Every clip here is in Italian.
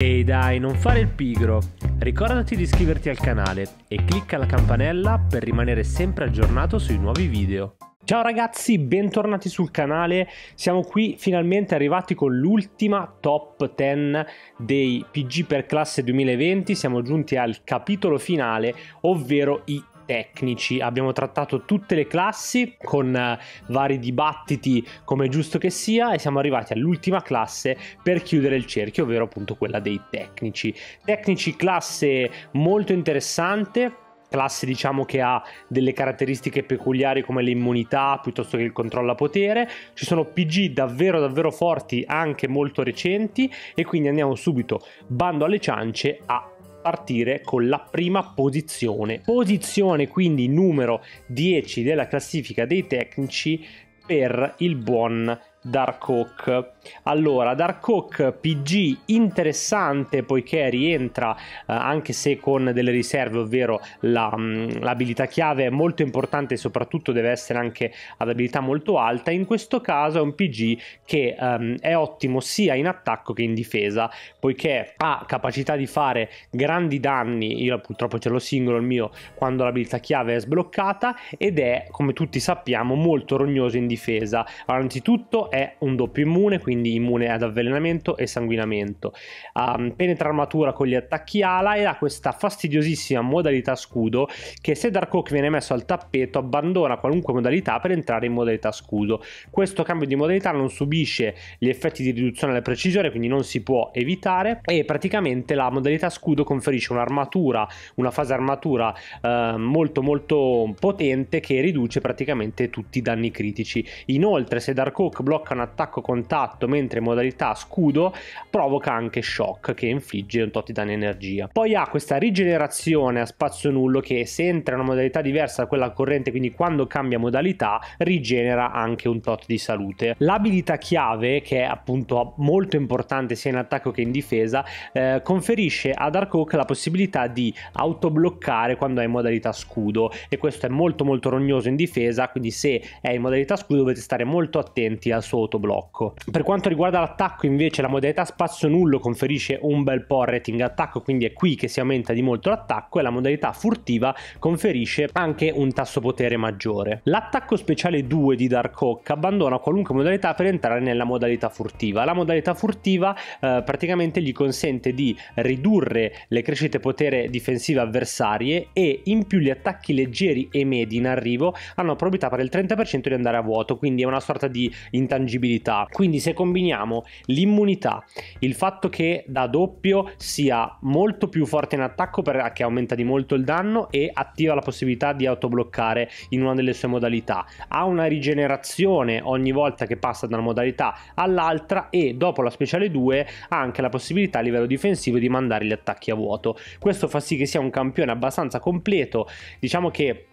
Ehi dai, non fare il pigro! Ricordati di iscriverti al canale e clicca la campanella per rimanere sempre aggiornato sui nuovi video. Ciao ragazzi, bentornati sul canale. Siamo qui finalmente arrivati con l'ultima top 10 dei PG per classe 2020. Siamo giunti al capitolo finale, ovvero i tecnici, abbiamo trattato tutte le classi con eh, vari dibattiti come giusto che sia e siamo arrivati all'ultima classe per chiudere il cerchio, ovvero appunto quella dei tecnici. Tecnici classe molto interessante classe diciamo che ha delle caratteristiche peculiari come l'immunità piuttosto che il controllo a potere, ci sono PG davvero davvero forti anche molto recenti e quindi andiamo subito bando alle ciance a partire con la prima posizione. Posizione quindi numero 10 della classifica dei tecnici per il buon Dark Oak. Allora, Dark Oak PG interessante poiché rientra eh, anche se con delle riserve, ovvero la, mh, mm, l'abilità chiave è molto importante e soprattutto deve essere anche ad abilità molto alta. In questo caso è un PG che ehm, è ottimo sia in attacco che in difesa poiché ha capacità di fare grandi danni. Io purtroppo ce l'ho singolo il mio quando l'abilità chiave è sbloccata ed è come tutti sappiamo molto rognoso in difesa. Allora, innanzitutto è un doppio immune quindi quindi immune ad avvelenamento e sanguinamento. Um, penetra armatura con gli attacchi ala e ha questa fastidiosissima modalità scudo che se Oak viene messo al tappeto abbandona qualunque modalità per entrare in modalità scudo. Questo cambio di modalità non subisce gli effetti di riduzione della precisione, quindi non si può evitare e praticamente la modalità scudo conferisce un'armatura, una fase armatura eh, molto molto potente che riduce praticamente tutti i danni critici. Inoltre se Dark Oak blocca un attacco contatto mentre in modalità scudo provoca anche shock che infligge un tot di danni energia. Poi ha questa rigenerazione a spazio nullo che se entra in una modalità diversa da quella corrente, quindi quando cambia modalità, rigenera anche un tot di salute. L'abilità chiave, che è appunto molto importante sia in attacco che in difesa, eh, conferisce ad Dark Oak la possibilità di autobloccare quando è in modalità scudo e questo è molto molto rognoso in difesa, quindi se è in modalità scudo dovete stare molto attenti al suo autoblocco. Per quanto riguarda l'attacco, invece, la modalità spazio nullo conferisce un bel po' al rating attacco, quindi è qui che si aumenta di molto l'attacco, e la modalità furtiva conferisce anche un tasso potere maggiore. L'attacco speciale 2 di Dark Hawk abbandona qualunque modalità per entrare nella modalità furtiva. La modalità furtiva eh, praticamente gli consente di ridurre le crescite potere difensive avversarie e in più gli attacchi leggeri e medi in arrivo hanno probabilità per il 30% di andare a vuoto, quindi è una sorta di intangibilità. Quindi se combiniamo l'immunità, il fatto che da doppio sia molto più forte in attacco perché aumenta di molto il danno e attiva la possibilità di autobloccare in una delle sue modalità, ha una rigenerazione ogni volta che passa da una modalità all'altra e dopo la speciale 2 ha anche la possibilità a livello difensivo di mandare gli attacchi a vuoto. Questo fa sì che sia un campione abbastanza completo, diciamo che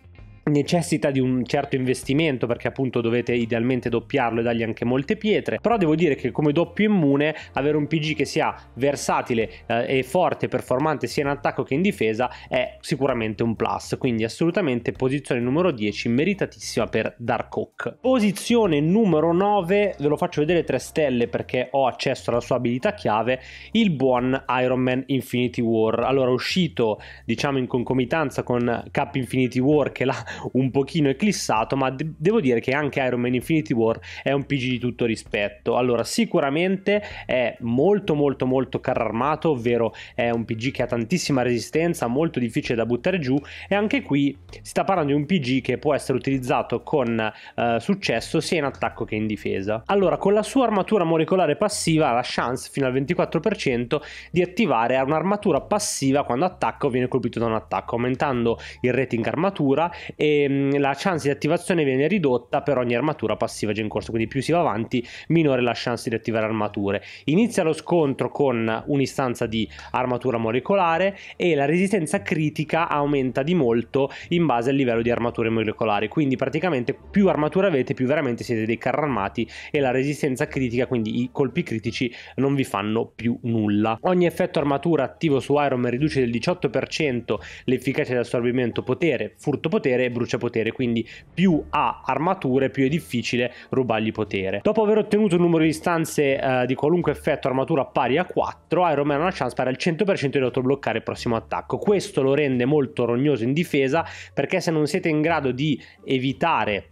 necessita di un certo investimento perché appunto dovete idealmente doppiarlo e dargli anche molte pietre però devo dire che come doppio immune avere un PG che sia versatile eh, e forte performante sia in attacco che in difesa è sicuramente un plus quindi assolutamente posizione numero 10 meritatissima per Dark Oak posizione numero 9 ve lo faccio vedere 3 stelle perché ho accesso alla sua abilità chiave il buon Iron Man Infinity War allora uscito diciamo in concomitanza con Cap Infinity War che l'ha un pochino eclissato, ma de- devo dire che anche Iron Man Infinity War è un PG di tutto rispetto. Allora, sicuramente è molto molto molto carro armato, ovvero è un PG che ha tantissima resistenza, molto difficile da buttare giù e anche qui si sta parlando di un PG che può essere utilizzato con eh, successo sia in attacco che in difesa. Allora, con la sua armatura molecolare passiva ha la chance fino al 24% di attivare un'armatura passiva quando attacca o viene colpito da un attacco, aumentando il rating armatura e ehm, la chance di attivazione viene ridotta per ogni armatura passiva già in corso, quindi più si va avanti minore la chance di attivare armature. Inizia lo scontro con un'istanza di armatura molecolare e la resistenza critica aumenta di molto in base al livello di armature molecolari, quindi praticamente più armatura avete più veramente siete dei carri armati e la resistenza critica, quindi i colpi critici non vi fanno più nulla. Ogni effetto armatura attivo su Iron Man riduce del 18% l'efficacia di assorbimento potere, furto potere brucia potere, quindi più ha armature più è difficile rubargli potere. Dopo aver ottenuto un numero di stanze eh, di qualunque effetto armatura pari a 4, Iron Man ha una chance per il 100% di autobloccare il prossimo attacco. Questo lo rende molto rognoso in difesa perché se non siete in grado di evitare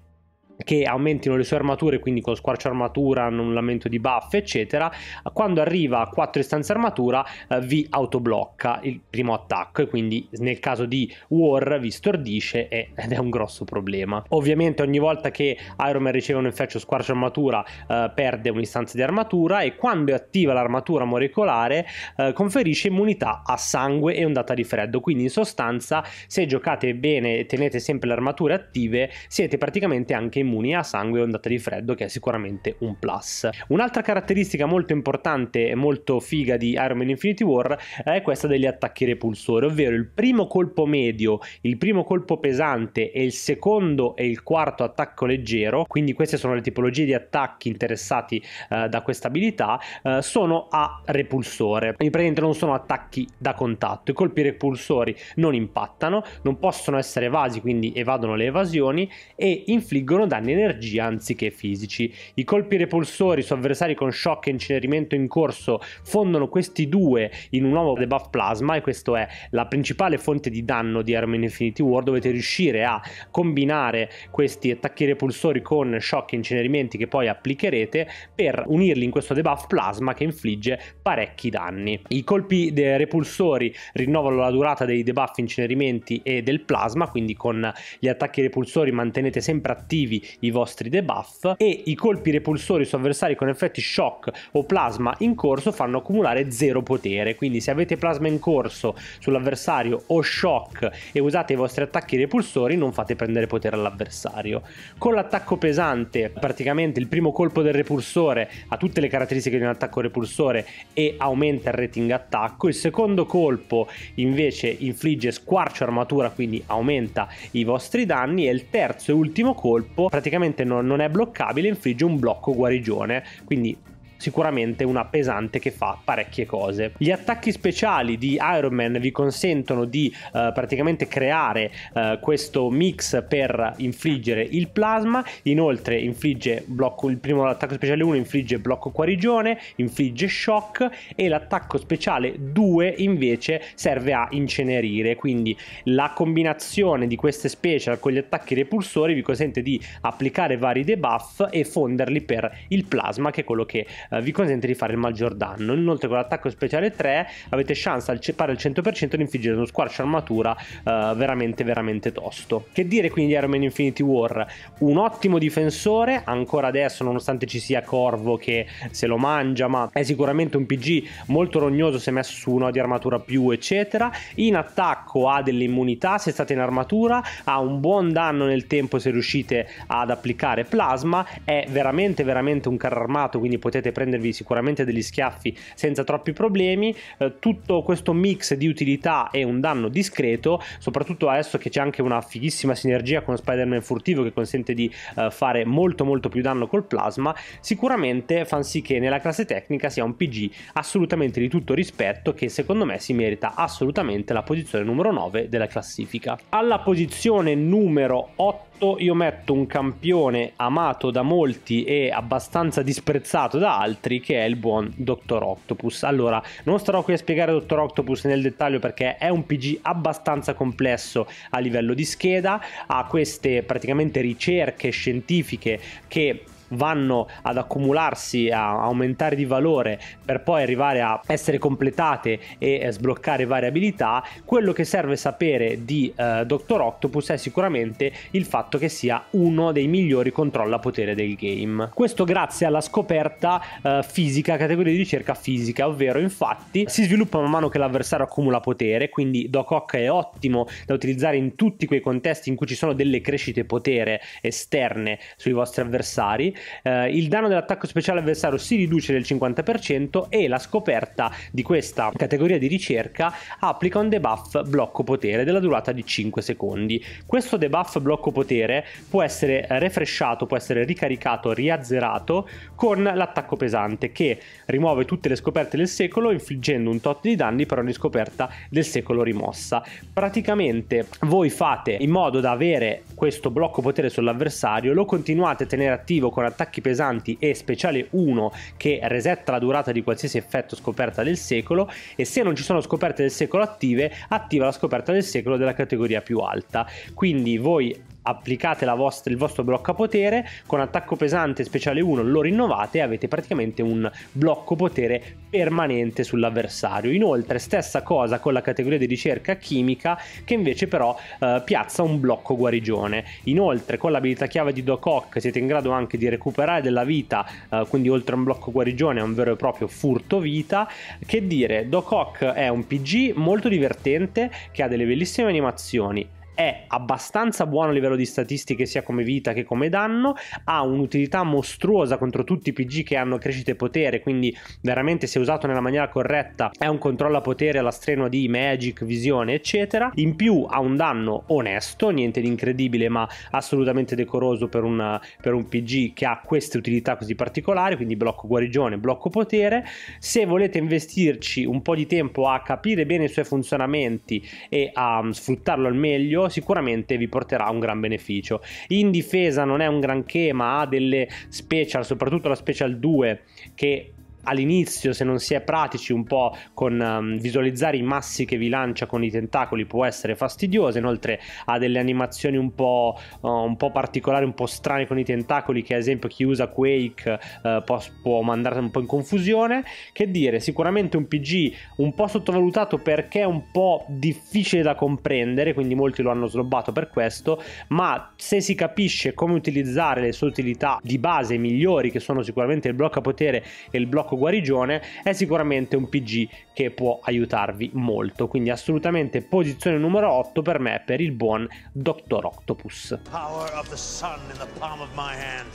che aumentino le sue armature, quindi con squarcio armatura, annullamento di buff, eccetera. Quando arriva a 4 istanze armatura, eh, vi autoblocca il primo attacco e quindi nel caso di War vi stordisce e, ed è un grosso problema. Ovviamente ogni volta che Iron Man riceve un effetto squarcio armatura eh, perde un'istanza di armatura e quando è attiva l'armatura molecolare eh, conferisce immunità a sangue e ondata di freddo. Quindi in sostanza se giocate bene e tenete sempre le armature attive siete praticamente anche immuni a sangue e ondate di freddo, che è sicuramente un plus. Un'altra caratteristica molto importante e molto figa di Iron Man Infinity War è questa degli attacchi repulsori, ovvero il primo colpo medio, il primo colpo pesante e il secondo e il quarto attacco leggero, quindi queste sono le tipologie di attacchi interessati eh, da questa abilità, eh, sono a repulsore. In pratica non sono attacchi da contatto, i colpi repulsori non impattano, non possono essere evasi, quindi evadono le evasioni e infliggono danni energia anziché fisici. I colpi repulsori su avversari con shock e incenerimento in corso fondono questi due in un nuovo debuff plasma e questa è la principale fonte di danno di Armin Infinity War. Dovete riuscire a combinare questi attacchi repulsori con shock e incenerimenti che poi applicherete per unirli in questo debuff plasma che infligge parecchi danni. I colpi dei repulsori rinnovano la durata dei debuff incenerimenti e del plasma, quindi con gli attacchi repulsori mantenete sempre attivi i vostri debuff e i colpi repulsori su avversari con effetti shock o plasma in corso fanno accumulare zero potere, quindi se avete plasma in corso sull'avversario o shock e usate i vostri attacchi repulsori non fate prendere potere all'avversario. Con l'attacco pesante praticamente il primo colpo del repulsore ha tutte le caratteristiche di un attacco repulsore e aumenta il rating attacco, il secondo colpo invece infligge squarcio armatura quindi aumenta i vostri danni e il terzo e ultimo colpo praticamente non, non è bloccabile, infligge un blocco guarigione. Quindi sicuramente una pesante che fa parecchie cose. Gli attacchi speciali di Iron Man vi consentono di eh, praticamente creare eh, questo mix per infliggere il plasma, inoltre infligge blocco, il primo attacco speciale 1 infligge blocco guarigione, infligge shock e l'attacco speciale 2 invece serve a incenerire, quindi la combinazione di queste special con gli attacchi repulsori vi consente di applicare vari debuff e fonderli per il plasma che è quello che eh, eh, vi consente di fare il maggior danno. Inoltre con l'attacco speciale 3 avete chance al pari al 100% di infliggere uno squarcio armatura eh, veramente veramente tosto. Che dire quindi di Iron Man Infinity War? Un ottimo difensore, ancora adesso nonostante ci sia Corvo che se lo mangia, ma è sicuramente un PG molto rognoso se messo su uno di armatura più eccetera. In attacco ha delle immunità se state in armatura, ha un buon danno nel tempo se riuscite ad applicare plasma, è veramente veramente un carro armato quindi potete prendere prendervi sicuramente degli schiaffi senza troppi problemi. Eh, tutto questo mix di utilità e un danno discreto, soprattutto adesso che c'è anche una fighissima sinergia con Spider-Man furtivo che consente di eh, fare molto molto più danno col plasma, sicuramente fa sì che nella classe tecnica sia un PG assolutamente di tutto rispetto che secondo me si merita assolutamente la posizione numero 9 della classifica. Alla posizione numero 8 posto io metto un campione amato da molti e abbastanza disprezzato da altri che è il buon Dottor Octopus. Allora, non starò qui a spiegare Dottor Octopus nel dettaglio perché è un PG abbastanza complesso a livello di scheda, ha queste praticamente ricerche scientifiche che vanno ad accumularsi, a aumentare di valore per poi arrivare a essere completate e eh, sbloccare varie abilità, quello che serve sapere di eh, Dr. Octopus è sicuramente il fatto che sia uno dei migliori controlla potere del game. Questo grazie alla scoperta eh, fisica, categoria di ricerca fisica, ovvero infatti si sviluppa man mano che l'avversario accumula potere, quindi Doc Ock è ottimo da utilizzare in tutti quei contesti in cui ci sono delle crescite potere esterne sui vostri avversari eh, il danno dell'attacco speciale avversario si riduce del 50% e la scoperta di questa categoria di ricerca applica un debuff blocco potere della durata di 5 secondi. Questo debuff blocco potere può essere refreshato, può essere ricaricato, riazzerato con l'attacco pesante che rimuove tutte le scoperte del secolo infliggendo un tot di danni per ogni scoperta del secolo rimossa. Praticamente voi fate in modo da avere questo blocco potere sull'avversario, lo continuate a tenere attivo con con attacchi pesanti e speciale 1 che resetta la durata di qualsiasi effetto scoperta del secolo e se non ci sono scoperte del secolo attive attiva la scoperta del secolo della categoria più alta quindi voi applicate vostra, il vostro blocco potere con attacco pesante speciale 1 lo rinnovate e avete praticamente un blocco potere permanente sull'avversario inoltre stessa cosa con la categoria di ricerca chimica che invece però eh, piazza un blocco guarigione inoltre con l'abilità chiave di Doc Ock siete in grado anche di recuperare della vita eh, quindi oltre a un blocco guarigione è un vero e proprio furto vita che dire Doc Ock è un PG molto divertente che ha delle bellissime animazioni è abbastanza buono a livello di statistiche sia come vita che come danno, ha un'utilità mostruosa contro tutti i PG che hanno crescita e potere, quindi veramente se usato nella maniera corretta è un controllo a potere alla strenua di Magic, Visione eccetera, in più ha un danno onesto, niente di incredibile ma assolutamente decoroso per, una, per un PG che ha queste utilità così particolari, quindi blocco guarigione, blocco potere, se volete investirci un po' di tempo a capire bene i suoi funzionamenti e a sfruttarlo al meglio sicuramente vi porterà un gran beneficio. In difesa non è un granché ma ha delle special, soprattutto la special 2 che all'inizio, se non si è pratici un po' con um, visualizzare i massi che vi lancia con i tentacoli, può essere fastidioso. Inoltre ha delle animazioni un po', uh, un po particolari, un po' strane con i tentacoli, che ad esempio chi usa Quake uh, può, può mandare un po' in confusione. Che dire, sicuramente un PG un po' sottovalutato perché è un po' difficile da comprendere, quindi molti lo hanno snobbato per questo, ma se si capisce come utilizzare le sue utilità di base migliori, che sono sicuramente il blocco a potere e il blocco blocco guarigione è sicuramente un PG che può aiutarvi molto, quindi assolutamente posizione numero 8 per me per il buon Dr. Octopus. Power of the sun in the palm of my hand.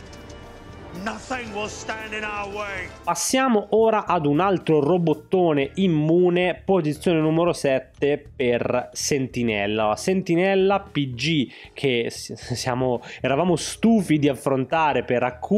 Passiamo ora ad un altro robottone immune, posizione numero 7 per Sentinella. Sentinella PG che siamo, eravamo stufi di affrontare per AQ,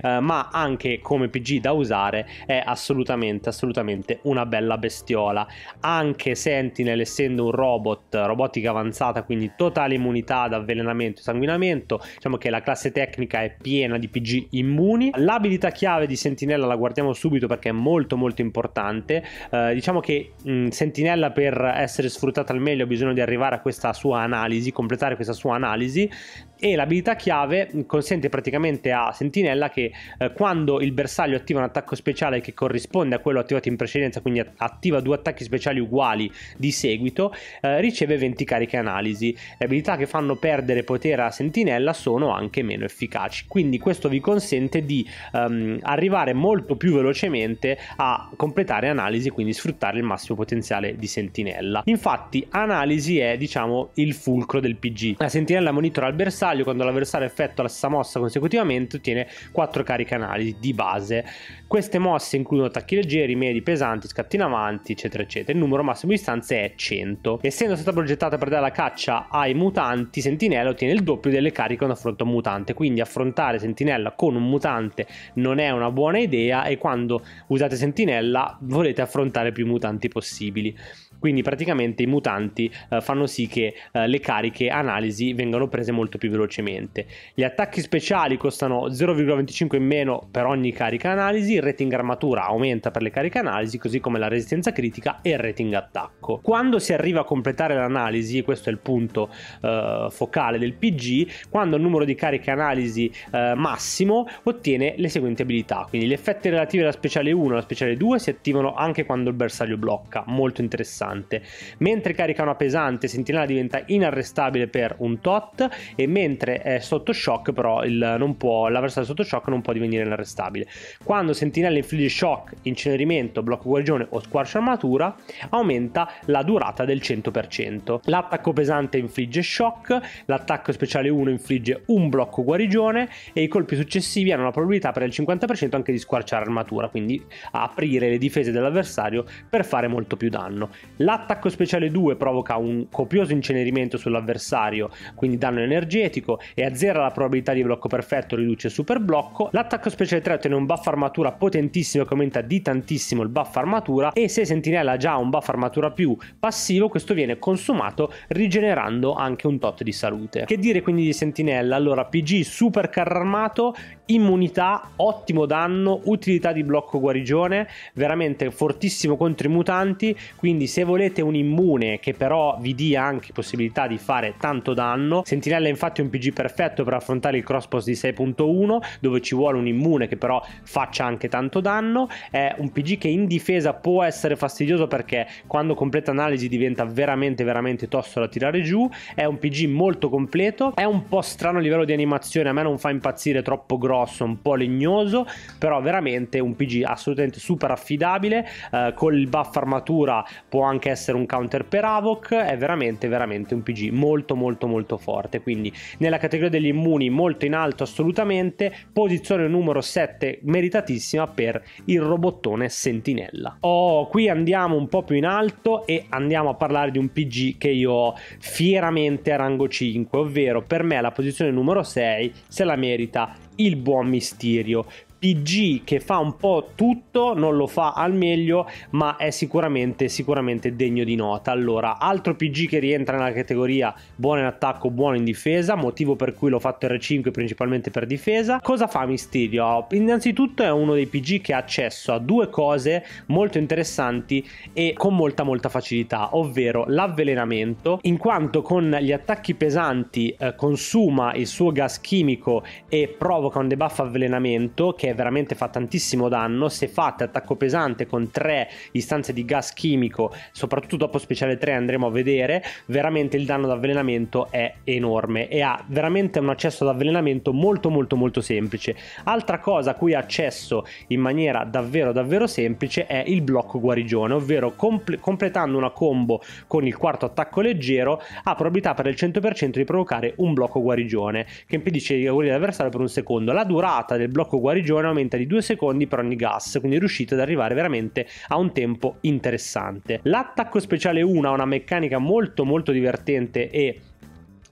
eh, ma anche come PG da usare è assolutamente, assolutamente una bella bestiola. Anche Sentinel essendo un robot, robotica avanzata, quindi totale immunità ad avvelenamento e sanguinamento, diciamo che la classe tecnica è piena di PG immune alcuni. L'abilità chiave di Sentinella la guardiamo subito perché è molto molto importante. Eh, diciamo che mh, mm, Sentinella per essere sfruttata al meglio ha bisogno di arrivare a questa sua analisi, completare questa sua analisi e l'abilità chiave consente praticamente a Sentinella che eh, quando il bersaglio attiva un attacco speciale che corrisponde a quello attivato in precedenza, quindi attiva due attacchi speciali uguali di seguito, eh, riceve 20 cariche analisi. Le abilità che fanno perdere potere a Sentinella sono anche meno efficaci. Quindi questo vi consente consente di um, arrivare molto più velocemente a completare analisi e quindi sfruttare il massimo potenziale di sentinella. Infatti analisi è diciamo il fulcro del PG. La sentinella monitora il bersaglio quando l'avversario effettua la stessa mossa consecutivamente ottiene 4 cariche analisi di base. Queste mosse includono attacchi leggeri, medi, pesanti, scatti in avanti eccetera eccetera. Il numero massimo di istanze è 100. Essendo stata progettata per dare la caccia ai mutanti sentinella ottiene il doppio delle cariche quando affronta un mutante quindi affrontare sentinella con un mutante mutante non è una buona idea e quando usate sentinella volete affrontare più mutanti possibili. Quindi praticamente i mutanti eh, fanno sì che eh, le cariche analisi vengano prese molto più velocemente. Gli attacchi speciali costano 0,25 in meno per ogni carica analisi, il rating armatura aumenta per le cariche analisi, così come la resistenza critica e il rating attacco. Quando si arriva a completare l'analisi, e questo è il punto eh, focale del PG, quando il numero di cariche analisi eh, massimo ottiene le seguenti abilità, quindi gli effetti relativi alla speciale 1 e alla speciale 2 si attivano anche quando il bersaglio blocca, molto interessante pesante. Mentre carica una pesante, Sentinella diventa inarrestabile per un tot e mentre è sotto shock però può, l'avversario sotto shock non può divenire inarrestabile. Quando Sentinella infligge shock, incenerimento, blocco guarigione o squarcio armatura, aumenta la durata del 100%. L'attacco pesante infligge shock, l'attacco speciale 1 infligge un blocco guarigione e i colpi successivi hanno la probabilità per il 50% anche di squarciare armatura, quindi aprire le difese dell'avversario per fare molto più danno. L'attacco speciale 2 provoca un copioso incenerimento sull'avversario, quindi danno energetico, e azzera la probabilità di blocco perfetto, riduce il super blocco. L'attacco speciale 3 ottiene un buff armatura potentissimo che aumenta di tantissimo il buff armatura e se Sentinella ha già un buff armatura più passivo, questo viene consumato rigenerando anche un tot di salute. Che dire quindi di Sentinella? Allora, PG super carro armato immunità, ottimo danno, utilità di blocco guarigione, veramente fortissimo contro i mutanti, quindi se volete un immune che però vi dia anche possibilità di fare tanto danno, Sentinella è infatti un PG perfetto per affrontare il cross di 6.1 dove ci vuole un immune che però faccia anche tanto danno, è un PG che in difesa può essere fastidioso perché quando completa analisi diventa veramente veramente tosto da tirare giù, è un PG molto completo, è un po' strano a livello di animazione, a me non fa impazzire troppo grosso grosso, un po' legnoso, però veramente un PG assolutamente super affidabile, eh, con il buff armatura può anche essere un counter per Avoc, è veramente veramente un PG molto molto molto forte, quindi nella categoria degli immuni molto in alto assolutamente, posizione numero 7 meritatissima per il robottone Sentinella. Oh, qui andiamo un po' più in alto e andiamo a parlare di un PG che io ho fieramente a rango 5, ovvero per me la posizione numero 6 se la merita il buon misterio PG che fa un po' tutto, non lo fa al meglio, ma è sicuramente, sicuramente degno di nota. Allora, altro PG che rientra nella categoria buono in attacco, buono in difesa, motivo per cui l'ho fatto R5 principalmente per difesa. Cosa fa Mysterio? Innanzitutto è uno dei PG che ha accesso a due cose molto interessanti e con molta molta facilità, ovvero l'avvelenamento, in quanto con gli attacchi pesanti eh, consuma il suo gas chimico e provoca un debuff avvelenamento che è veramente fa tantissimo danno. Se fate attacco pesante con tre istanze di gas chimico, soprattutto dopo speciale 3 andremo a vedere, veramente il danno d'avvelenamento è enorme e ha veramente un accesso ad avvelenamento molto molto molto semplice. Altra cosa a cui ha accesso in maniera davvero davvero semplice è il blocco guarigione, ovvero compl- completando una combo con il quarto attacco leggero ha probabilità per il 100% di provocare un blocco guarigione che impedisce di guarire l'avversario per un secondo. La durata del blocco guarigione ora aumenta di 2 secondi per ogni gas, quindi riuscite ad arrivare veramente a un tempo interessante. L'attacco speciale 1 ha una meccanica molto molto divertente e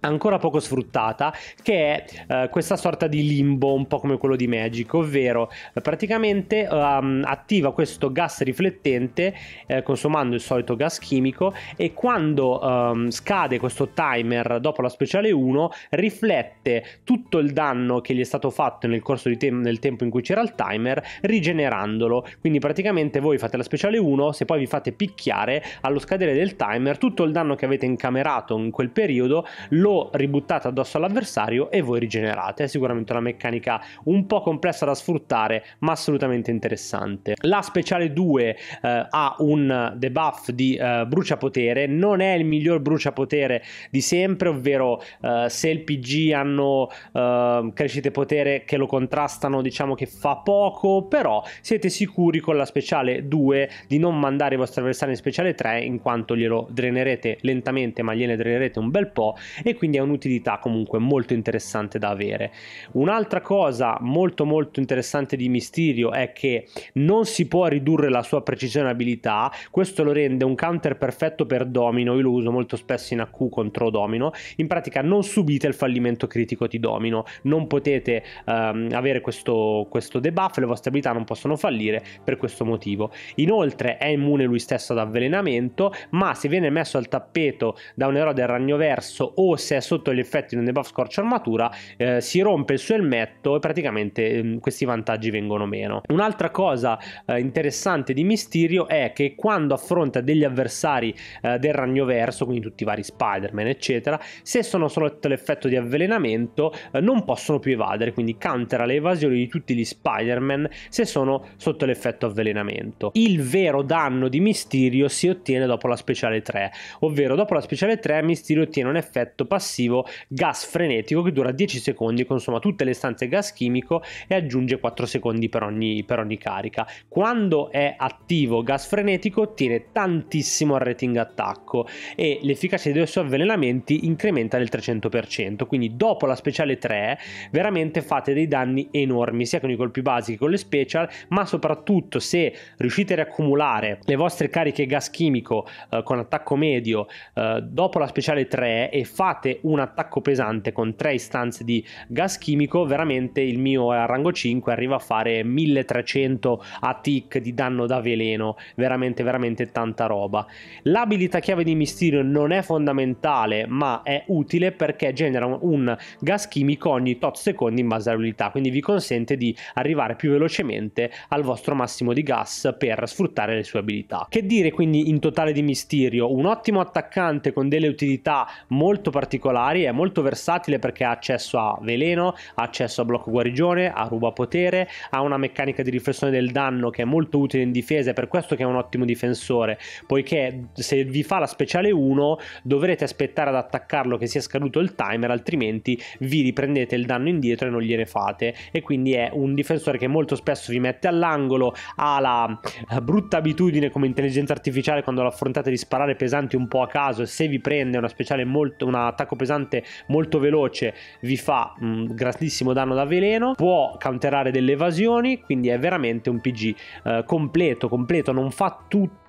ancora poco sfruttata, che è eh, questa sorta di limbo un po' come quello di Magic, ovvero eh, praticamente um, attiva questo gas riflettente eh, consumando il solito gas chimico e quando um, scade questo timer dopo la speciale 1 riflette tutto il danno che gli è stato fatto nel corso di te- nel tempo in cui c'era il timer rigenerandolo, quindi praticamente voi fate la speciale 1, se poi vi fate picchiare allo scadere del timer tutto il danno che avete incamerato in quel periodo lo ributtate addosso all'avversario e voi rigenerate. È sicuramente una meccanica un po' complessa da sfruttare, ma assolutamente interessante. La speciale 2 eh, ha un debuff di eh, bruciapotere, non è il miglior bruciapotere di sempre, ovvero eh, se il PG hanno eh, crescite potere che lo contrastano, diciamo che fa poco, però siete sicuri con la speciale 2 di non mandare i vostri avversari in speciale 3 in quanto glielo drenerete lentamente, ma gliene drenerete un bel po' e quindi quindi è un'utilità comunque molto interessante da avere. Un'altra cosa molto molto interessante di Mysterio è che non si può ridurre la sua precisione abilità, questo lo rende un counter perfetto per domino, io lo uso molto spesso in AQ contro domino, in pratica non subite il fallimento critico di domino, non potete ehm, avere questo, questo debuff, le vostre abilità non possono fallire per questo motivo. Inoltre è immune lui stesso ad avvelenamento, ma se viene messo al tappeto da un eroe del ragno verso o se se è sotto gli effetti di un debuff scorcio armatura, eh, si rompe il suo elmetto e praticamente mh, mm, questi vantaggi vengono meno. Un'altra cosa eh, interessante di Mysterio è che quando affronta degli avversari eh, del verso, quindi tutti i vari Spider-Man, eccetera, se sono sotto l'effetto di avvelenamento, eh, non possono più evadere, quindi cantera le evasioni di tutti gli Spider-Man se sono sotto l'effetto avvelenamento. Il vero danno di Mysterio si ottiene dopo la speciale 3, ovvero dopo la speciale 3 Mysterio ottiene un effetto passivo gas frenetico che dura 10 secondi, consuma tutte le stanze gas chimico e aggiunge 4 secondi per ogni, per ogni carica. Quando è attivo gas frenetico ottiene tantissimo al rating attacco e l'efficacia dei suoi avvelenamenti incrementa del 300%, quindi dopo la speciale 3 veramente fate dei danni enormi sia con i colpi basi che con le special, ma soprattutto se riuscite a riaccumulare le vostre cariche gas chimico eh, con attacco medio eh, dopo la speciale 3 e fate fate un attacco pesante con tre istanze di gas chimico, veramente il mio a rango 5 arriva a fare 1300 a tick di danno da veleno, veramente veramente tanta roba. L'abilità chiave di misterio non è fondamentale, ma è utile perché genera un gas chimico ogni tot secondi in base all'abilità, quindi vi consente di arrivare più velocemente al vostro massimo di gas per sfruttare le sue abilità. Che dire quindi in totale di misterio? Un ottimo attaccante con delle utilità molto particolari particolari, è molto versatile perché ha accesso a veleno, ha accesso a blocco guarigione, a ruba potere, ha una meccanica di riflessione del danno che è molto utile in difesa, è per questo che è un ottimo difensore, poiché se vi fa la speciale 1 dovrete aspettare ad attaccarlo che sia scaduto il timer, altrimenti vi riprendete il danno indietro e non gliene fate e quindi è un difensore che molto spesso vi mette all'angolo, ha la eh, brutta abitudine come intelligenza artificiale quando l'affrontate di sparare pesanti un po' a caso e se vi prende una speciale molto una attacco pesante molto veloce vi fa un mm, grandissimo danno da veleno, può counterare delle evasioni, quindi è veramente un PG eh, completo, completo, non fa tutto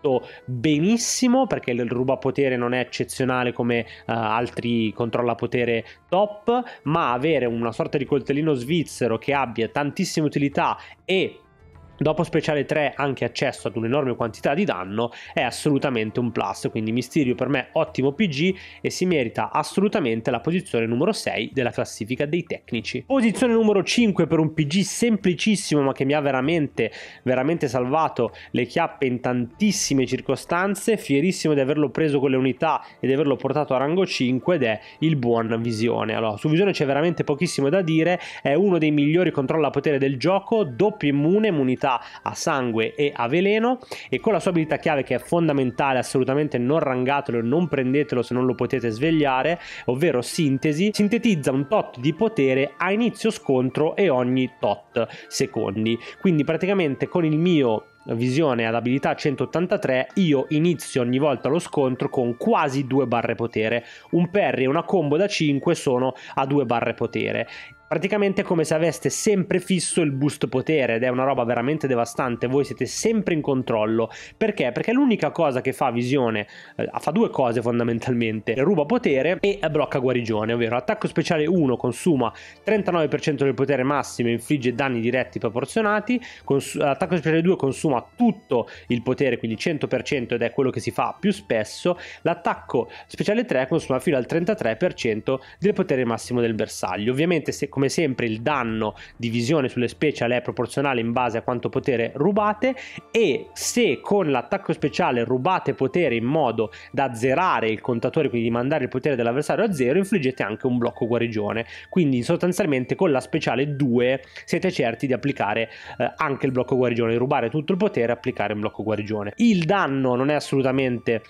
benissimo perché il rubapotere non è eccezionale come uh, altri potere top, ma avere una sorta di coltellino svizzero che abbia tantissime utilità e Dopo speciale 3 anche accesso ad un'enorme quantità di danno è assolutamente un plus, quindi Mysterio per me ottimo PG e si merita assolutamente la posizione numero 6 della classifica dei tecnici. Posizione numero 5 per un PG semplicissimo ma che mi ha veramente veramente salvato le chiappe in tantissime circostanze, fierissimo di averlo preso con le unità e di averlo portato a rango 5 ed è il buon Visione. Allora, su Visione c'è veramente pochissimo da dire, è uno dei migliori controlla potere del gioco, doppio immune, munito abilità a sangue e a veleno e con la sua abilità chiave che è fondamentale, assolutamente non rangatelo, non prendetelo se non lo potete svegliare, ovvero sintesi, sintetizza un tot di potere a inizio scontro e ogni tot secondi. Quindi praticamente con il mio visione ad abilità 183 io inizio ogni volta lo scontro con quasi due barre potere un parry e una combo da 5 sono a due barre potere Praticamente è come se aveste sempre fisso il boost potere ed è una roba veramente devastante, voi siete sempre in controllo. Perché? Perché l'unica cosa che fa visione, eh, fa due cose fondamentalmente, ruba potere e blocca guarigione, ovvero attacco speciale 1 consuma 39% del potere massimo e infligge danni diretti proporzionati, Cons- attacco speciale 2 consuma tutto il potere, quindi 100% ed è quello che si fa più spesso, l'attacco speciale 3 consuma fino al 33% del potere massimo del bersaglio. Ovviamente se come sempre il danno di visione sulle special è proporzionale in base a quanto potere rubate e se con l'attacco speciale rubate potere in modo da zerare il contatore, quindi di mandare il potere dell'avversario a zero, infliggete anche un blocco guarigione. Quindi sostanzialmente con la speciale 2 siete certi di applicare eh, anche il blocco guarigione, rubare tutto il potere e applicare un blocco guarigione. Il danno non è assolutamente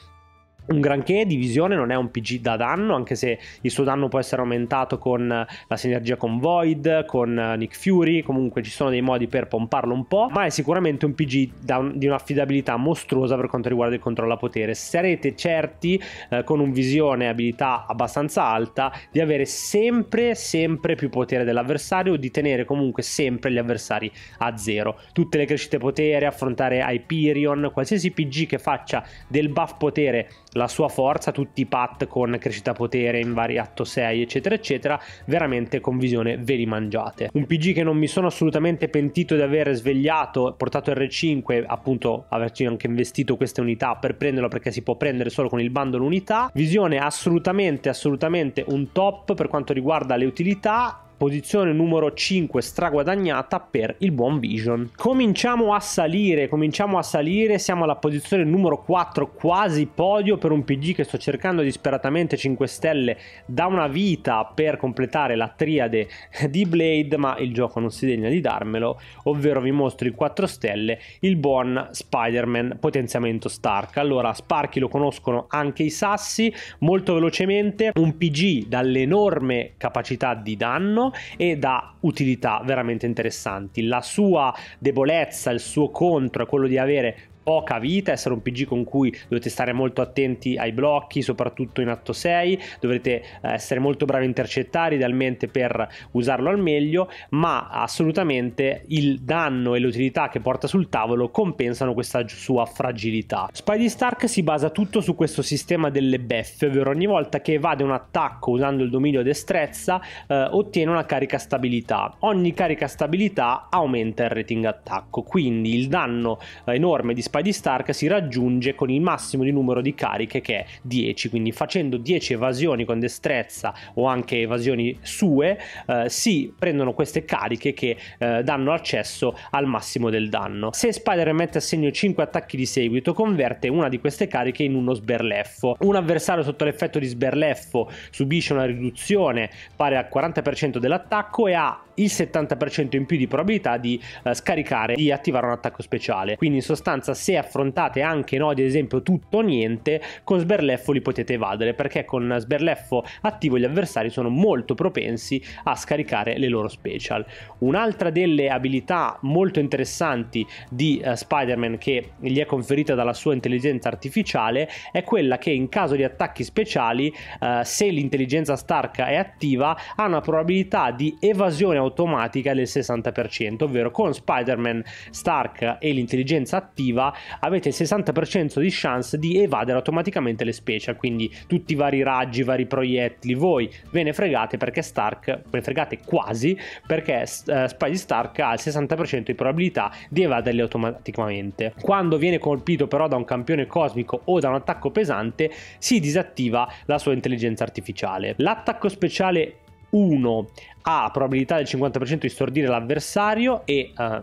un granché di visione, non è un PG da danno, anche se il suo danno può essere aumentato con eh, la sinergia con Void, con eh, Nick Fury, comunque ci sono dei modi per pomparlo un po', ma è sicuramente un PG un, di un'affidabilità mostruosa per quanto riguarda il controllo a potere. Sarete certi, eh, con un visione e abilità abbastanza alta, di avere sempre, sempre più potere dell'avversario, di tenere comunque sempre gli avversari a zero. Tutte le crescite potere, affrontare Hyperion, qualsiasi PG che faccia del buff potere la sua forza, tutti i pat con crescita potere in vari atto 6 eccetera eccetera, veramente con visione ve li mangiate. Un PG che non mi sono assolutamente pentito di aver svegliato, portato R5, appunto averci anche investito queste unità per prenderlo perché si può prendere solo con il bando l'unità, visione assolutamente assolutamente un top per quanto riguarda le utilità posizione numero 5 straguadagnata per il buon Vision. Cominciamo a salire, cominciamo a salire, siamo alla posizione numero 4, quasi podio per un PG che sto cercando disperatamente 5 stelle da una vita per completare la triade di Blade, ma il gioco non si degna di darmelo, ovvero vi mostro il 4 stelle, il buon Spider-Man potenziamento Stark. Allora, Sparky lo conoscono anche i sassi, molto velocemente, un PG dall'enorme capacità di danno, e da utilità veramente interessanti. La sua debolezza, il suo contro è quello di avere poca vita, essere un PG con cui dovete stare molto attenti ai blocchi, soprattutto in atto 6, dovrete eh, essere molto bravi a intercettare idealmente per usarlo al meglio, ma assolutamente il danno e l'utilità che porta sul tavolo compensano questa sua fragilità. Spidey Stark si basa tutto su questo sistema delle beffe, ovvero ogni volta che evade un attacco usando il dominio destrezza eh, ottiene una carica stabilità. Ogni carica stabilità aumenta il rating attacco, quindi il danno eh, enorme di Spidey spy di Stark si raggiunge con il massimo di numero di cariche che è 10, quindi facendo 10 evasioni con destrezza o anche evasioni sue eh, si prendono queste cariche che eh, danno accesso al massimo del danno. Se Spider mette a segno 5 attacchi di seguito converte una di queste cariche in uno sberleffo. Un avversario sotto l'effetto di sberleffo subisce una riduzione pari al 40% dell'attacco e ha il 70% in più di probabilità di eh, scaricare, di attivare un attacco speciale. Quindi in sostanza se affrontate anche no ad esempio tutto o niente, con sberleffo li potete evadere perché con sberleffo attivo gli avversari sono molto propensi a scaricare le loro special. Un'altra delle abilità molto interessanti di eh, Spider-Man che gli è conferita dalla sua intelligenza artificiale è quella che in caso di attacchi speciali, eh, se l'intelligenza Stark è attiva, ha una probabilità di evasione automatica del 60%, ovvero con Spider-Man, Stark e l'intelligenza attiva avete il 60% di chance di evadere automaticamente le specie, quindi tutti i vari raggi, i vari proiettili, voi ve ne fregate perché Stark, ve ne fregate quasi perché uh, Spidey Stark ha il 60% di probabilità di evaderle automaticamente. Quando viene colpito però da un campione cosmico o da un attacco pesante si disattiva la sua intelligenza artificiale. L'attacco speciale 1 ha probabilità del 50% di stordire l'avversario e uh,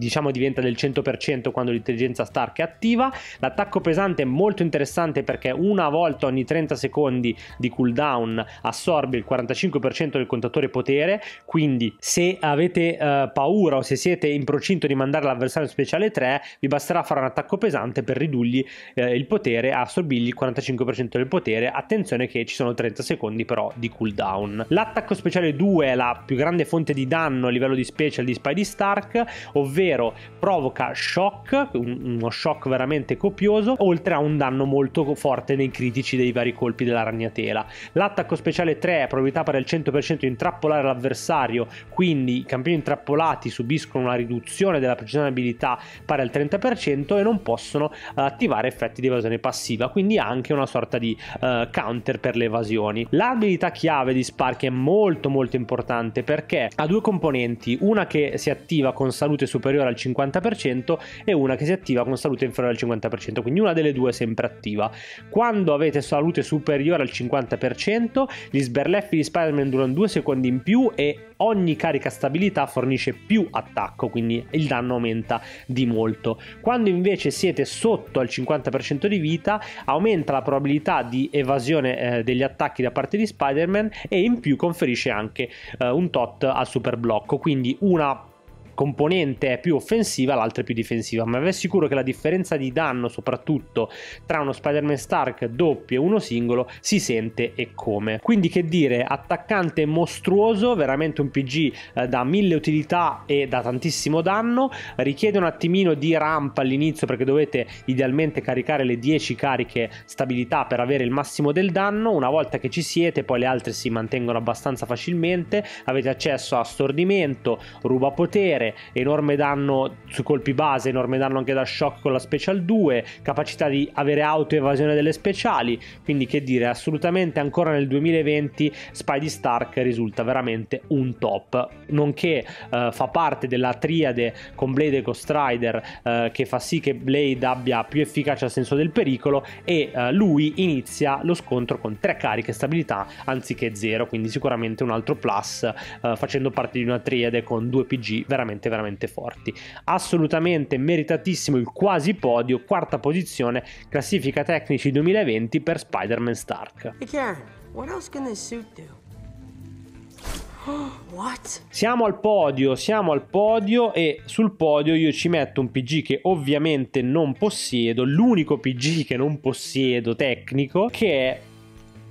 diciamo diventa del 100% quando l'intelligenza Stark è attiva. L'attacco pesante è molto interessante perché una volta ogni 30 secondi di cooldown assorbe il 45% del contatore potere, quindi se avete eh, paura o se siete in procinto di mandare l'avversario speciale 3, vi basterà fare un attacco pesante per ridurgli eh, il potere, assorbirgli il 45% del potere. Attenzione che ci sono 30 secondi però di cooldown. L'attacco speciale 2 è la più grande fonte di danno a livello di special di Spidey Stark, ovvero ovvero provoca shock, uno shock veramente copioso, oltre a un danno molto forte nei critici dei vari colpi della ragnatela. L'attacco speciale 3 ha probabilità per il 100% di intrappolare l'avversario, quindi i campioni intrappolati subiscono una riduzione della precisione abilità pari al 30% e non possono eh, attivare effetti di evasione passiva, quindi anche una sorta di uh, counter per le evasioni. L'abilità chiave di Spark è molto molto importante perché ha due componenti, una che si attiva con salute superiore inferiore al 50% e una che si attiva con salute inferiore al 50%, quindi una delle due è sempre attiva. Quando avete salute superiore al 50%, gli sberleffi di Spider-Man durano 2 secondi in più e ogni carica stabilità fornisce più attacco, quindi il danno aumenta di molto. Quando invece siete sotto al 50% di vita, aumenta la probabilità di evasione eh, degli attacchi da parte di Spider-Man e in più conferisce anche eh, un tot al super blocco, quindi una componente è più offensiva, l'altra è più difensiva, ma vi assicuro che la differenza di danno soprattutto tra uno Spider-Man Stark doppio e uno singolo si sente e come. Quindi che dire, attaccante mostruoso, veramente un PG eh, da mille utilità e da tantissimo danno, richiede un attimino di ramp all'inizio perché dovete idealmente caricare le 10 cariche stabilità per avere il massimo del danno, una volta che ci siete poi le altre si mantengono abbastanza facilmente, avete accesso a stordimento, ruba potere, enorme danno su colpi base, enorme danno anche da shock con la special 2, capacità di avere auto-evasione delle speciali, quindi che dire, assolutamente ancora nel 2020 Spidey Stark risulta veramente un top, nonché eh, fa parte della triade con Blade e Ghost Rider eh, che fa sì che Blade abbia più efficacia al senso del pericolo e eh, lui inizia lo scontro con tre cariche stabilità anziché 0, quindi sicuramente un altro plus eh, facendo parte di una triade con due PG veramente veramente veramente forti. Assolutamente meritatissimo il quasi podio, quarta posizione, classifica tecnici 2020 per Spider-Man Stark. Hey Karen, what else can this suit do? What? Siamo al podio, siamo al podio e sul podio io ci metto un PG che ovviamente non possiedo, l'unico PG che non possiedo tecnico, che è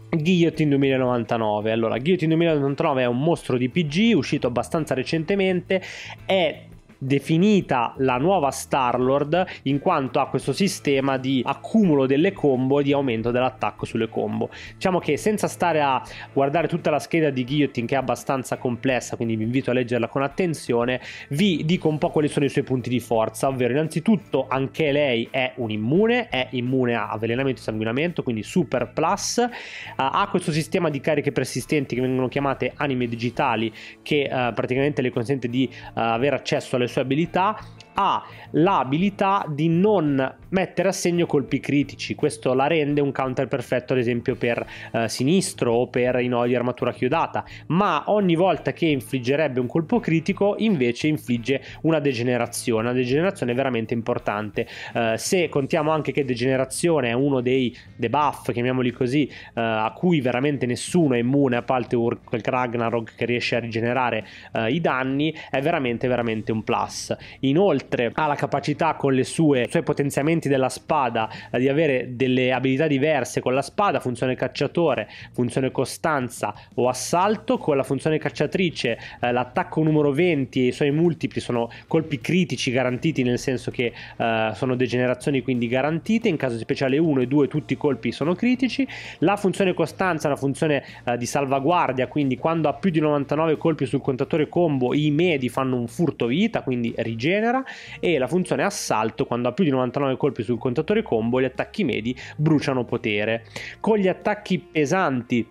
Guillotine 2099. Allora, Guillotine 2099 è un mostro di PG uscito abbastanza recentemente. È definita la nuova Starlord in quanto ha questo sistema di accumulo delle combo e di aumento dell'attacco sulle combo. Diciamo che senza stare a guardare tutta la scheda di Guillotine che è abbastanza complessa, quindi vi invito a leggerla con attenzione, vi dico un po' quali sono i suoi punti di forza, ovvero innanzitutto anche lei è un immune, è immune a avvelenamento e sanguinamento, quindi super plus, eh, ha questo sistema di cariche persistenti che vengono chiamate anime digitali che eh, praticamente le consente di eh, avere accesso alle responsabilità ha l'abilità di non mettere a segno colpi critici. Questo la rende un counter perfetto, ad esempio, per eh, sinistro o per i nodi armatura chiodata. Ma ogni volta che infliggerebbe un colpo critico, invece infligge una degenerazione, una degenerazione veramente importante. Eh, se contiamo anche che degenerazione è uno dei debuff, chiamiamoli così, eh, a cui veramente nessuno è immune, a parte quel Ragnarok che riesce a rigenerare eh, i danni, è veramente veramente un plus. Inoltre, mentre ha la capacità con le sue i suoi potenziamenti della spada eh, di avere delle abilità diverse con la spada, funzione cacciatore, funzione costanza o assalto, con la funzione cacciatrice eh, l'attacco numero 20 e i suoi multipli sono colpi critici garantiti nel senso che eh, sono degenerazioni quindi garantite, in caso speciale 1 e 2 tutti i colpi sono critici, la funzione costanza è una funzione eh, di salvaguardia, quindi quando ha più di 99 colpi sul contatore combo i medi fanno un furto vita, quindi rigenera e la funzione assalto quando ha più di 99 colpi sul contatore combo gli attacchi medi bruciano potere. Con gli attacchi pesanti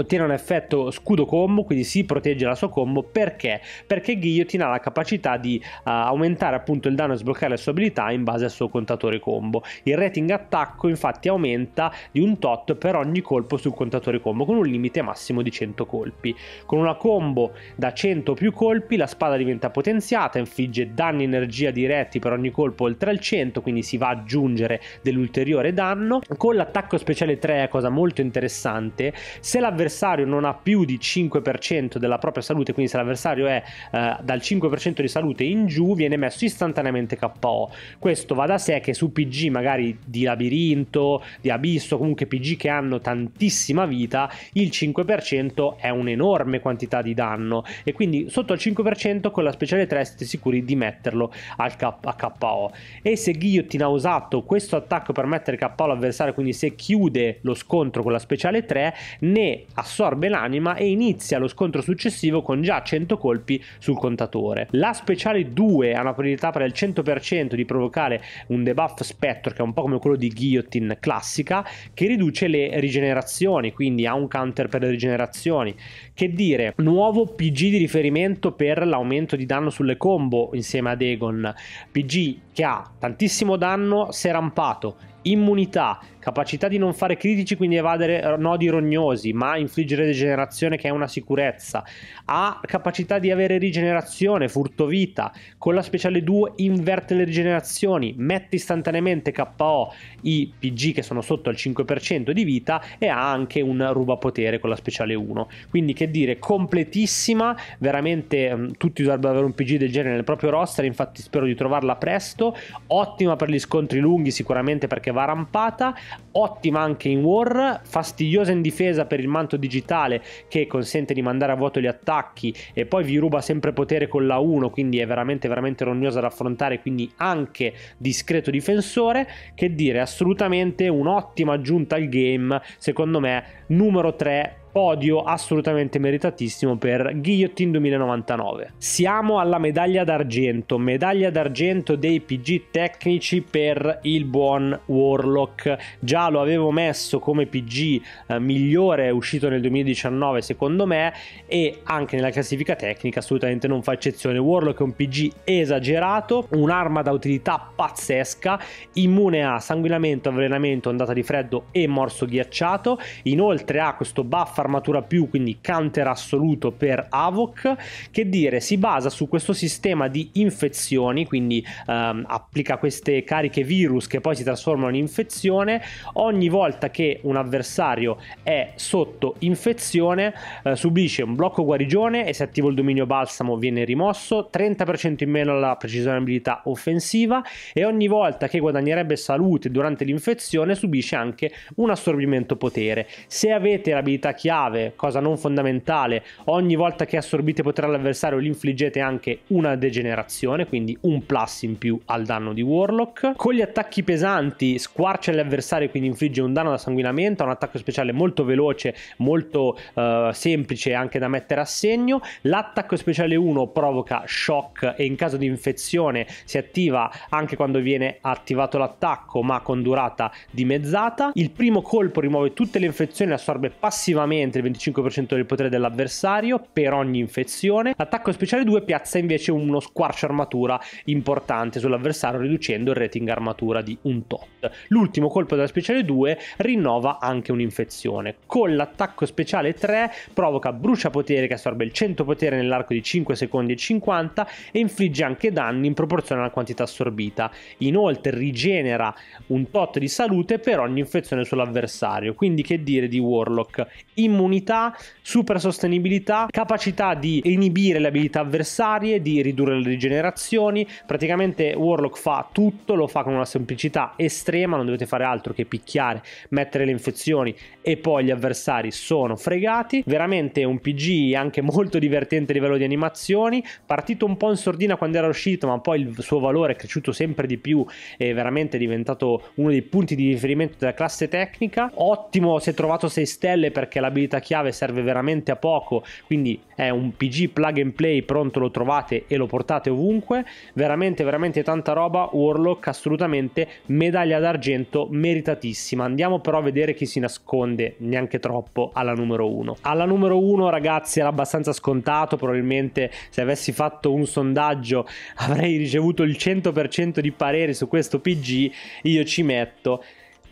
ottiene un effetto scudo combo, quindi si protegge la sua combo. Perché? Perché Guillotine ha la capacità di uh, aumentare appunto il danno e sbloccare le sue abilità in base al suo contatore combo. Il rating attacco infatti aumenta di un tot per ogni colpo sul contatore combo con un limite massimo di 100 colpi. Con una combo da 100 o più colpi la spada diventa potenziata, infligge danni energia diretti per ogni colpo oltre al 100, quindi si va ad aggiungere dell'ulteriore danno. Con l'attacco speciale 3 cosa molto interessante, se l'avversario l'avversario non ha più di 5% della propria salute, quindi se l'avversario è eh, dal 5% di salute in giù, viene messo istantaneamente KO. Questo va da sé che su PG magari di labirinto, di abisso, comunque PG che hanno tantissima vita, il 5% è un'enorme quantità di danno e quindi sotto al 5% con la speciale 3 siete sicuri di metterlo al K- a KO. E se Guillotine ha usato questo attacco per mettere KO l'avversario, quindi se chiude lo scontro con la speciale 3, ne assorbe l'anima e inizia lo scontro successivo con già 100 colpi sul contatore. La speciale 2 ha una probabilità pari al 100% di provocare un debuff spettro che è un po' come quello di Guillotine classica che riduce le rigenerazioni, quindi ha un counter per le rigenerazioni. Che dire, nuovo PG di riferimento per l'aumento di danno sulle combo insieme a Dagon, PG che ha tantissimo danno se rampato, immunità, capacità di non fare critici, quindi evadere nodi rognosi, ma infliggere degenerazione che è una sicurezza, ha capacità di avere rigenerazione, furto vita, con la speciale 2 inverte le rigenerazioni, mette istantaneamente KO i PG che sono sotto al 5% di vita e ha anche un rubapotere con la speciale 1. Quindi che dire, completissima, veramente tutti dovrebbero avere un PG del genere nel proprio roster, infatti spero di trovarla presto, ottima per gli scontri lunghi sicuramente perché va rampata, ottima anche in war, fastidiosa in difesa per il manto digitale che consente di mandare a vuoto gli attacchi e poi vi ruba sempre potere con la 1, quindi è veramente veramente rognosa da affrontare, quindi anche discreto difensore, che dire assolutamente un'ottima aggiunta al game, secondo me numero 3 podio assolutamente meritatissimo per Guillotine 2099. Siamo alla medaglia d'argento, medaglia d'argento dei PG tecnici per il buon Warlock. Già lo avevo messo come PG eh, migliore uscito nel 2019 secondo me e anche nella classifica tecnica assolutamente non fa eccezione. Warlock è un PG esagerato, un'arma da utilità pazzesca, immune a sanguinamento, avvelenamento, ondata di freddo e morso ghiacciato. Inoltre ha questo buff un'affarmatura più, quindi counter assoluto per Avoc, che dire si basa su questo sistema di infezioni, quindi ehm, applica queste cariche virus che poi si trasformano in infezione, ogni volta che un avversario è sotto infezione eh, subisce un blocco guarigione e se attivo il dominio balsamo viene rimosso, 30% in meno la precisione abilità offensiva e ogni volta che guadagnerebbe salute durante l'infezione subisce anche un assorbimento potere. Se avete l'abilità chiave chiave, cosa non fondamentale. Ogni volta che assorbite potere all'avversario, gli infliggete anche una degenerazione, quindi un plus in più al danno di Warlock. Con gli attacchi pesanti, squarcia gli avversari, quindi infligge un danno da sanguinamento. Ha un attacco speciale molto veloce, molto eh, semplice anche da mettere a segno. L'attacco speciale 1 provoca shock e in caso di infezione si attiva anche quando viene attivato l'attacco, ma con durata dimezzata. Il primo colpo rimuove tutte le infezioni, assorbe passivamente mediamente il 25% del potere dell'avversario per ogni infezione. L'attacco speciale 2 piazza invece uno squarcio armatura importante sull'avversario riducendo il rating armatura di un tot. L'ultimo colpo della speciale 2 rinnova anche un'infezione. Con l'attacco speciale 3 provoca brucia potere che assorbe il 100 potere nell'arco di 5 secondi e 50 e infligge anche danni in proporzione alla quantità assorbita. Inoltre rigenera un tot di salute per ogni infezione sull'avversario. Quindi che dire di Warlock? In immunità, super sostenibilità, capacità di inibire le abilità avversarie, di ridurre le rigenerazioni. Praticamente Warlock fa tutto, lo fa con una semplicità estrema, non dovete fare altro che picchiare, mettere le infezioni e poi gli avversari sono fregati. Veramente un PG anche molto divertente a livello di animazioni, partito un po' in sordina quando era uscito, ma poi il suo valore è cresciuto sempre di più e veramente è diventato uno dei punti di riferimento della classe tecnica. Ottimo se trovato 6 stelle perché l'abilità abilità chiave serve veramente a poco, quindi è un PG plug and play, pronto lo trovate e lo portate ovunque, veramente veramente tanta roba, Warlock assolutamente medaglia d'argento meritatissima. Andiamo però a vedere chi si nasconde neanche troppo alla numero 1. Alla numero 1 ragazzi era abbastanza scontato, probabilmente se avessi fatto un sondaggio avrei ricevuto il 100% di pareri su questo PG, io ci metto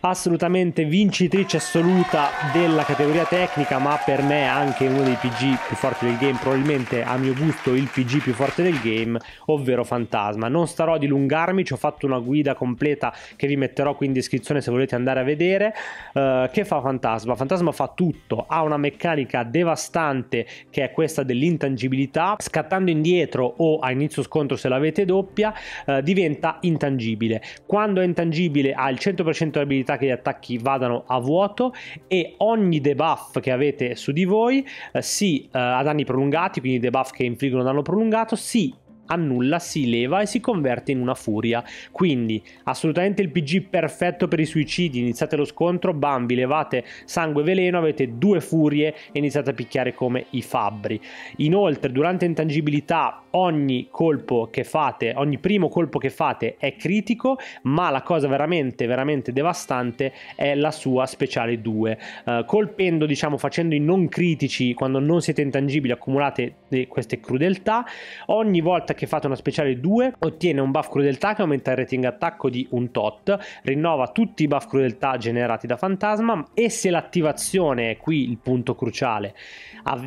assolutamente vincitrice assoluta della categoria tecnica, ma per me anche uno dei PG più forti del game, probabilmente a mio gusto il PG più forte del game, ovvero Fantasma. Non starò a dilungarmi, ci ho fatto una guida completa che vi metterò qui in descrizione se volete andare a vedere. Uh, che fa Fantasma? Fantasma fa tutto, ha una meccanica devastante che è questa dell'intangibilità, scattando indietro o a inizio scontro se l'avete doppia, uh, diventa intangibile. Quando è intangibile ha il 100% di abilità possibilità che gli attacchi vadano a vuoto e ogni debuff che avete su di voi eh, si, eh, a danni prolungati, quindi debuff che infliggono danno prolungato, si annulla, si leva e si converte in una furia. Quindi assolutamente il PG perfetto per i suicidi, iniziate lo scontro, bambi, levate sangue e veleno, avete due furie e iniziate a picchiare come i fabbri. Inoltre durante intangibilità ogni colpo che fate, ogni primo colpo che fate è critico, ma la cosa veramente veramente devastante è la sua speciale 2. Uh, eh, colpendo, diciamo, facendo i non critici quando non siete intangibili accumulate eh, queste crudeltà. Ogni volta che fate una speciale 2 ottiene un buff crudeltà che aumenta il rating attacco di un tot, rinnova tutti i buff crudeltà generati da Fantasma e se l'attivazione, è qui il punto cruciale,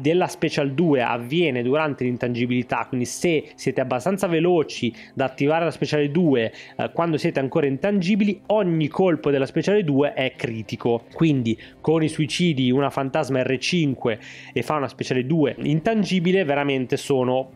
della special 2 avviene durante l'intangibilità, quindi se siete abbastanza veloci da attivare la speciale 2 eh, quando siete ancora intangibili, ogni colpo della speciale 2 è critico. Quindi con i suicidi una Fantasma R5 e fa una speciale 2 intangibile, veramente sono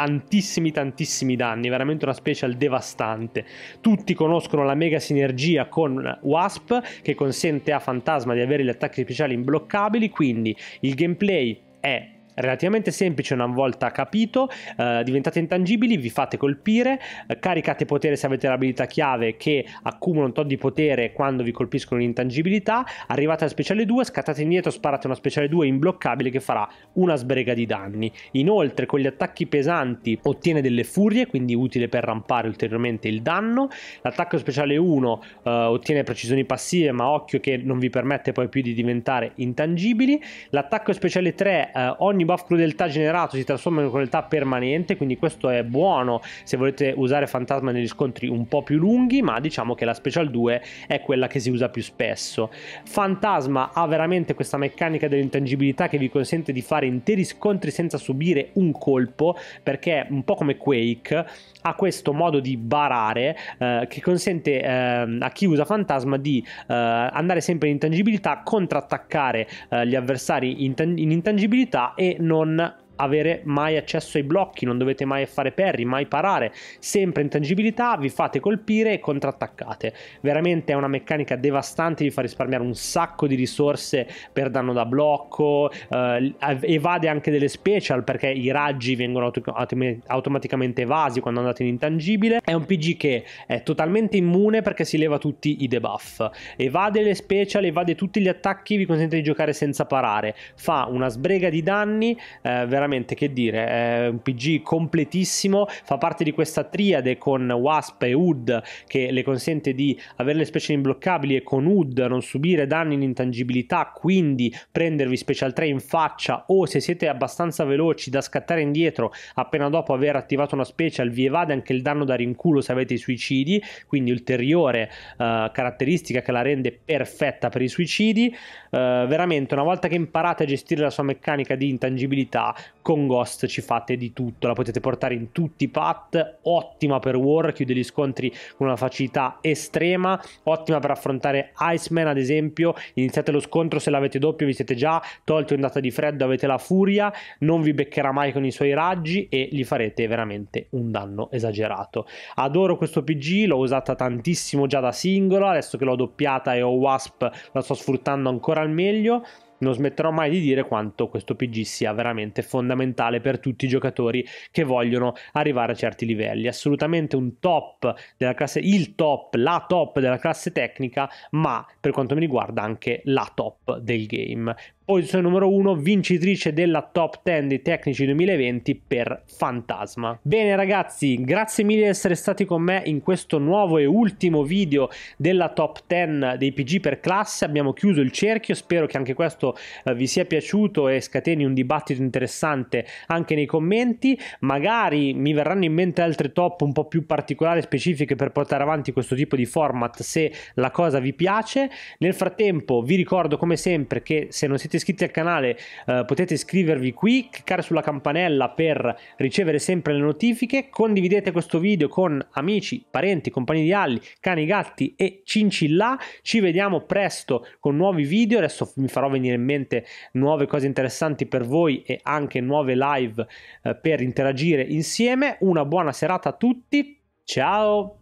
tantissimi tantissimi danni, veramente una special devastante. Tutti conoscono la mega sinergia con Wasp che consente a Fantasma di avere gli attacchi speciali imbloccabili, quindi il gameplay è relativamente semplice una volta capito eh, diventate intangibili vi fate colpire eh, caricate potere se avete l'abilità chiave che accumula un tot di potere quando vi colpiscono l'intangibilità arrivate alla speciale 2 scattate indietro sparate una speciale 2 imbloccabile che farà una sbrega di danni inoltre con gli attacchi pesanti ottiene delle furie quindi utile per rampare ulteriormente il danno l'attacco speciale 1 eh, ottiene precisioni passive ma occhio che non vi permette poi più di diventare intangibili l'attacco speciale 3 eh, ogni ogni buff crudeltà generato si trasforma in crudeltà permanente, quindi questo è buono se volete usare fantasma negli scontri un po' più lunghi, ma diciamo che la special 2 è quella che si usa più spesso. Fantasma ha veramente questa meccanica dell'intangibilità che vi consente di fare interi scontri senza subire un colpo, perché è un po' come Quake ha questo modo di barare eh, che consente eh, a chi usa fantasma di eh, andare sempre in intangibilità, contrattaccare eh, gli avversari in, in intangibilità e non avere mai accesso ai blocchi, non dovete mai fare perri, mai parare, sempre intangibilità, vi fate colpire e contrattaccate. Veramente è una meccanica devastante, vi fa risparmiare un sacco di risorse per danno da blocco, eh, evade anche delle special perché i raggi vengono auto- autom- automaticamente evasi quando andate in intangibile. È un PG che è totalmente immune perché si leva tutti i debuff, evade le special, evade tutti gli attacchi, vi consente di giocare senza parare, fa una sbrega di danni, eh, veramente veramente che dire, è un PG completissimo, fa parte di questa triade con Wasp e Hood che le consente di avere le specie imbloccabili e con Hood non subire danni in intangibilità, quindi prendervi special 3 in faccia o se siete abbastanza veloci da scattare indietro appena dopo aver attivato una special vi evade anche il danno da rinculo se avete i suicidi, quindi ulteriore uh, caratteristica che la rende perfetta per i suicidi. Uh, veramente una volta che imparate a gestire la sua meccanica di intangibilità con Ghost ci fate di tutto, la potete portare in tutti i pat, ottima per War, chiude gli scontri con una facilità estrema, ottima per affrontare Iceman ad esempio, iniziate lo scontro se l'avete doppio, vi siete già tolti un'ondata di freddo, avete la furia, non vi beccherà mai con i suoi raggi e gli farete veramente un danno esagerato. Adoro questo PG, l'ho usata tantissimo già da singolo, adesso che l'ho doppiata e ho Wasp la sto sfruttando ancora al meglio non smetterò mai di dire quanto questo PG sia veramente fondamentale per tutti i giocatori che vogliono arrivare a certi livelli. Assolutamente un top della classe, il top, la top della classe tecnica, ma per quanto mi riguarda anche la top del game posizione numero 1, vincitrice della top 10 dei tecnici 2020 per Fantasma. Bene ragazzi, grazie mille di essere stati con me in questo nuovo e ultimo video della top 10 dei PG per classe, abbiamo chiuso il cerchio, spero che anche questo eh, vi sia piaciuto e scateni un dibattito interessante anche nei commenti, magari mi verranno in mente altre top un po' più particolari, e specifiche per portare avanti questo tipo di format se la cosa vi piace. Nel frattempo vi ricordo come sempre che se non siete iscritti al canale eh, potete iscrivervi qui, cliccare sulla campanella per ricevere sempre le notifiche, condividete questo video con amici, parenti, compagni di alli, cani, gatti e cincilla. Ci vediamo presto con nuovi video, adesso mi farò venire in mente nuove cose interessanti per voi e anche nuove live eh, per interagire insieme. Una buona serata a tutti, ciao!